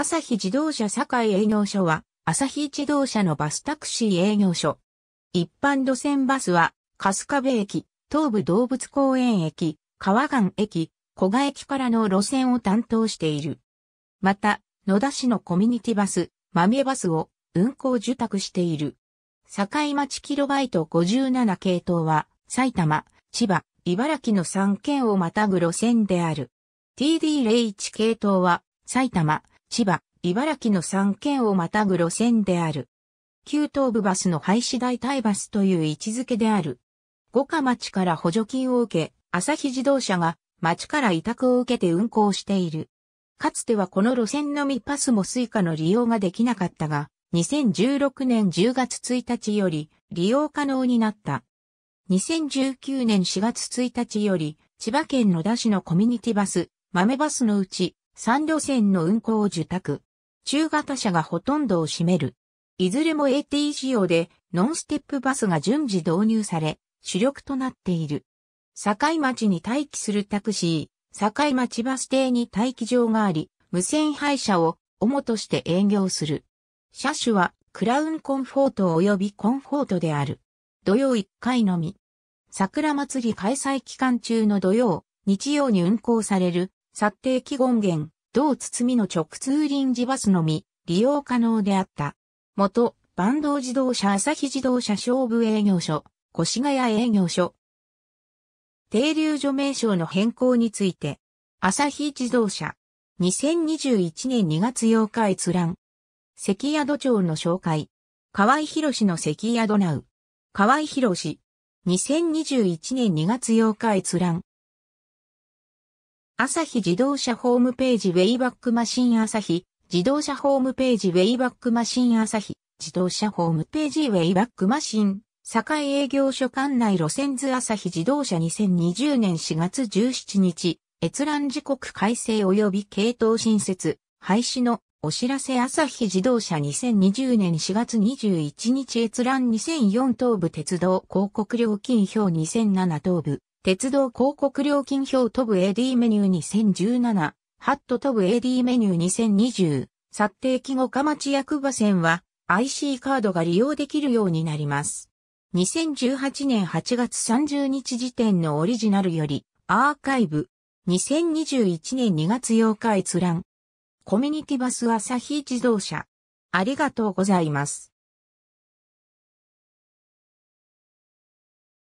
朝日自動車堺営業所は、朝日自動車のバスタクシー営業所。一般路線バスは、春日部駅、東武動物公園駅、川岸駅、古賀駅からの路線を担当している。また、野田市のコミュニティバス、豆バスを運行受託している。堺町キロバイト57系統は、埼玉、千葉、茨城の3県をまたぐ路線である。TD01 系統は、埼玉、千葉、茨城の3県をまたぐ路線である。旧東部バスの廃止代替バスという位置づけである。五日町から補助金を受け、朝日自動車が町から委託を受けて運行している。かつてはこの路線のみパスもスイカの利用ができなかったが、2016年10月1日より利用可能になった。2019年4月1日より、千葉県野田市のコミュニティバス、豆バスのうち、3路線の運行を受託。中型車がほとんどを占める。いずれも AT 仕様で、ノンステップバスが順次導入され、主力となっている。境町に待機するタクシー、境町バス停に待機場があり、無線配車を主として営業する。車種はクラウンコンフォート及びコンフォートである。土曜1回のみ。桜祭り開催期間中の土曜、日曜に運行される殺定期権限、同包みの直通臨時バスのみ、利用可能であった。元、坂東自動車朝日自動車商部営業所、越谷営業所。停留所名称の変更について、朝日自動車、2021年2月8日閲覧。関宿町の紹介。河合博士の関宿ナウ。河合博士。2021年2月8日閲覧。朝日自動車ホームページウェイバックマシン朝日、自動車ホームページウェイバックマシン朝日、自動車ホームページウェイバックマシン、堺営業所管内路線図朝日自動車2020年4月17日、閲覧時刻改正及び系統新設、廃止のお知らせ朝日自動車2020年4月21日閲覧2004東部鉄道広告料金表2007東部鉄道広告料金表飛ぶ AD メニュー2017、ハット飛ぶ AD メニュー2020、査定記号下町役場線は IC カードが利用できるようになります。2018年8月30日時点のオリジナルよりアーカイブ。2021年2月8日閲覧。コミュニティバス朝日自動車。ありがとうございます。